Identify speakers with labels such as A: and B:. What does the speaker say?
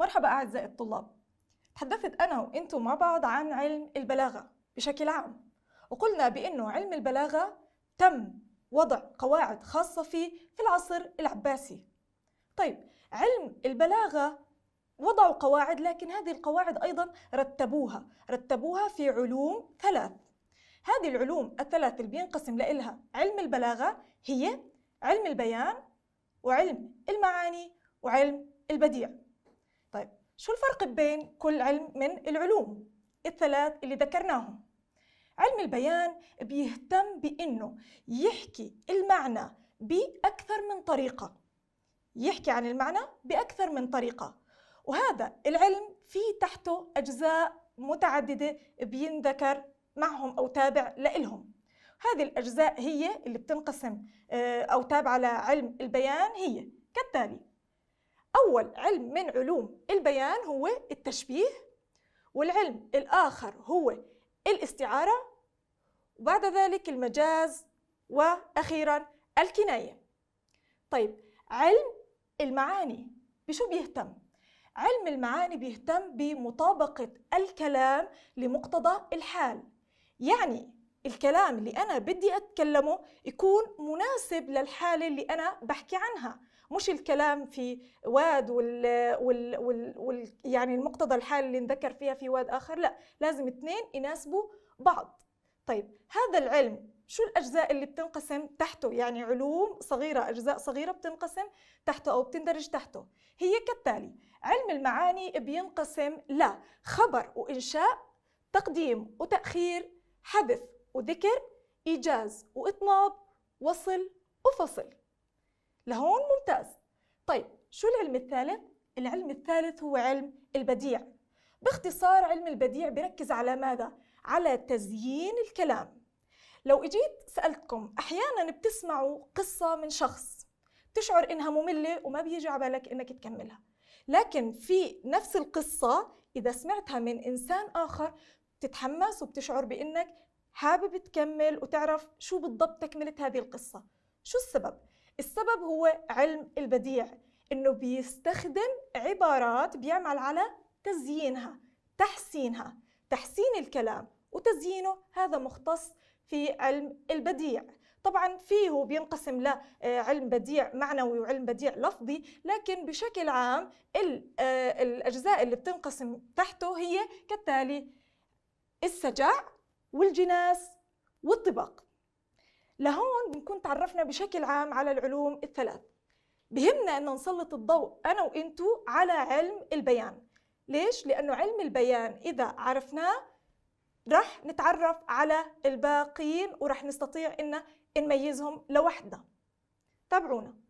A: مرحبا أعزائي الطلاب تحدثت أنا وإنتم مع بعض عن علم البلاغة بشكل عام وقلنا بأنه علم البلاغة تم وضع قواعد خاصة فيه في العصر العباسي طيب علم البلاغة وضعوا قواعد لكن هذه القواعد أيضا رتبوها رتبوها في علوم ثلاث هذه العلوم الثلاث اللي بينقسم لإلها علم البلاغة هي علم البيان وعلم المعاني وعلم البديع طيب شو الفرق بين كل علم من العلوم الثلاث اللي ذكرناهم علم البيان بيهتم بأنه يحكي المعنى بأكثر من طريقة يحكي عن المعنى بأكثر من طريقة وهذا العلم في تحته أجزاء متعددة بينذكر معهم أو تابع لإلهم هذه الأجزاء هي اللي بتنقسم آه، أو تابعة لعلم البيان هي كالتالي أول علم من علوم البيان هو التشبيه والعلم الآخر هو الاستعارة وبعد ذلك المجاز وأخيرا الكناية طيب علم المعاني بشو بيهتم؟ علم المعاني بيهتم بمطابقة الكلام لمقتضى الحال يعني الكلام اللي أنا بدي أتكلمه يكون مناسب للحالة اللي أنا بحكي عنها مش الكلام في واد وال, وال, وال, وال يعني المقتضى الحال اللي نذكر فيها في واد آخر لا لازم اثنين يناسبوا بعض طيب هذا العلم شو الأجزاء اللي بتنقسم تحته يعني علوم صغيرة أجزاء صغيرة بتنقسم تحته أو بتندرج تحته هي كالتالي علم المعاني بينقسم لخبر وإنشاء تقديم وتأخير حذف وذكر إيجاز وإطناب وصل وفصل لهون ممتاز طيب شو العلم الثالث؟ العلم الثالث هو علم البديع باختصار علم البديع بركز على ماذا؟ على تزيين الكلام لو اجيت سألتكم أحيانا بتسمعوا قصة من شخص تشعر إنها مملة وما بيجي على بالك إنك تكملها لكن في نفس القصة إذا سمعتها من إنسان آخر بتتحمس وبتشعر بإنك حابب تكمل وتعرف شو بالضبط تكملة هذه القصة شو السبب؟ السبب هو علم البديع إنه بيستخدم عبارات بيعمل على تزيينها تحسينها تحسين الكلام وتزيينه هذا مختص في علم البديع طبعا فيه بينقسم لعلم آه، بديع معنوي وعلم بديع لفظي لكن بشكل عام آه، الأجزاء اللي بتنقسم تحته هي كالتالي السجع والجناس والطباق لهون بنكون تعرفنا بشكل عام على العلوم الثلاث بهمنا أن نسلط الضوء أنا وإنتو على علم البيان ليش؟ لأنه علم البيان إذا عرفناه رح نتعرف على الباقيين ورح نستطيع إن نميزهم لوحدنا تابعونا